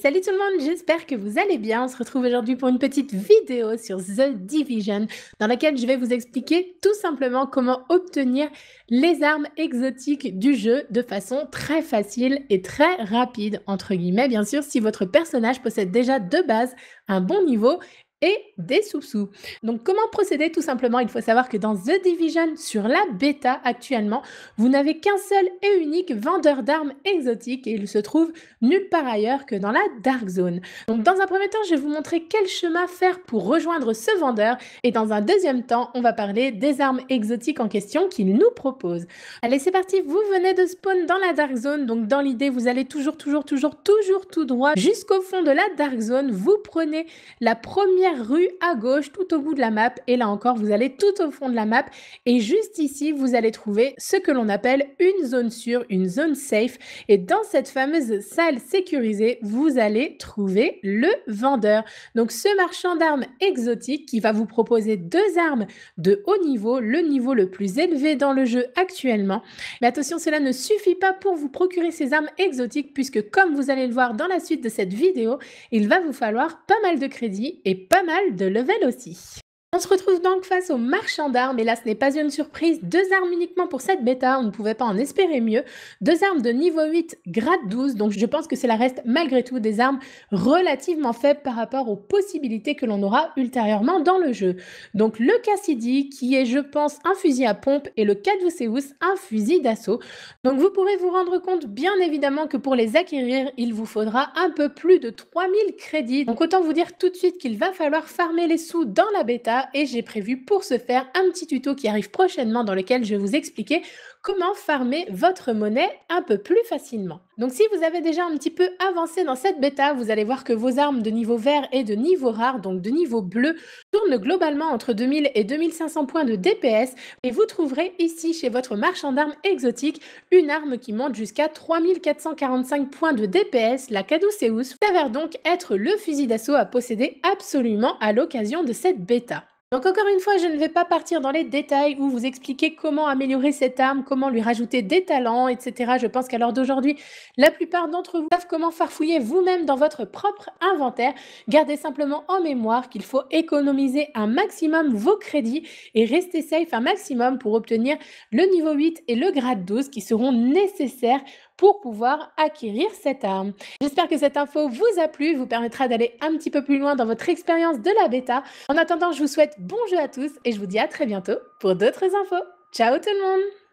salut tout le monde, j'espère que vous allez bien. On se retrouve aujourd'hui pour une petite vidéo sur The Division dans laquelle je vais vous expliquer tout simplement comment obtenir les armes exotiques du jeu de façon très facile et très rapide, entre guillemets, bien sûr, si votre personnage possède déjà de base un bon niveau et des sous-sous. Donc comment procéder Tout simplement, il faut savoir que dans The Division, sur la bêta actuellement, vous n'avez qu'un seul et unique vendeur d'armes exotiques et il se trouve nulle part ailleurs que dans la Dark Zone. Donc dans un premier temps, je vais vous montrer quel chemin faire pour rejoindre ce vendeur et dans un deuxième temps, on va parler des armes exotiques en question qu'il nous propose. Allez, c'est parti, vous venez de spawn dans la Dark Zone, donc dans l'idée, vous allez toujours, toujours, toujours, toujours tout droit jusqu'au fond de la Dark Zone, vous prenez la première rue à gauche, tout au bout de la map. Et là encore, vous allez tout au fond de la map. Et juste ici, vous allez trouver ce que l'on appelle une zone sûre, une zone safe. Et dans cette fameuse salle sécurisée, vous allez trouver le vendeur. Donc ce marchand d'armes exotiques qui va vous proposer deux armes de haut niveau, le niveau le plus élevé dans le jeu actuellement. Mais attention, cela ne suffit pas pour vous procurer ces armes exotiques puisque comme vous allez le voir dans la suite de cette vidéo, il va vous falloir pas mal de crédits et pas pas mal de level aussi. On se retrouve donc face aux marchands d'armes, et là ce n'est pas une surprise, deux armes uniquement pour cette bêta, on ne pouvait pas en espérer mieux. Deux armes de niveau 8, grade 12, donc je pense que cela reste malgré tout des armes relativement faibles par rapport aux possibilités que l'on aura ultérieurement dans le jeu. Donc le Cassidy, qui est je pense un fusil à pompe, et le Caduceus, un fusil d'assaut. Donc vous pourrez vous rendre compte bien évidemment que pour les acquérir, il vous faudra un peu plus de 3000 crédits. Donc autant vous dire tout de suite qu'il va falloir farmer les sous dans la bêta, et j'ai prévu pour ce faire un petit tuto qui arrive prochainement dans lequel je vais vous expliquer comment farmer votre monnaie un peu plus facilement. Donc si vous avez déjà un petit peu avancé dans cette bêta, vous allez voir que vos armes de niveau vert et de niveau rare, donc de niveau bleu, tournent globalement entre 2000 et 2500 points de DPS et vous trouverez ici chez votre marchand d'armes exotique une arme qui monte jusqu'à 3445 points de DPS, la Caduceus, s'avère donc être le fusil d'assaut à posséder absolument à l'occasion de cette bêta. Donc encore une fois, je ne vais pas partir dans les détails ou vous expliquer comment améliorer cette arme, comment lui rajouter des talents, etc. Je pense qu'à l'heure d'aujourd'hui, la plupart d'entre vous savent comment farfouiller vous-même dans votre propre inventaire. Gardez simplement en mémoire qu'il faut économiser un maximum vos crédits et rester safe un maximum pour obtenir le niveau 8 et le grade 12 qui seront nécessaires pour pouvoir acquérir cette arme. J'espère que cette info vous a plu, vous permettra d'aller un petit peu plus loin dans votre expérience de la bêta. En attendant, je vous souhaite bon jeu à tous et je vous dis à très bientôt pour d'autres infos. Ciao tout le monde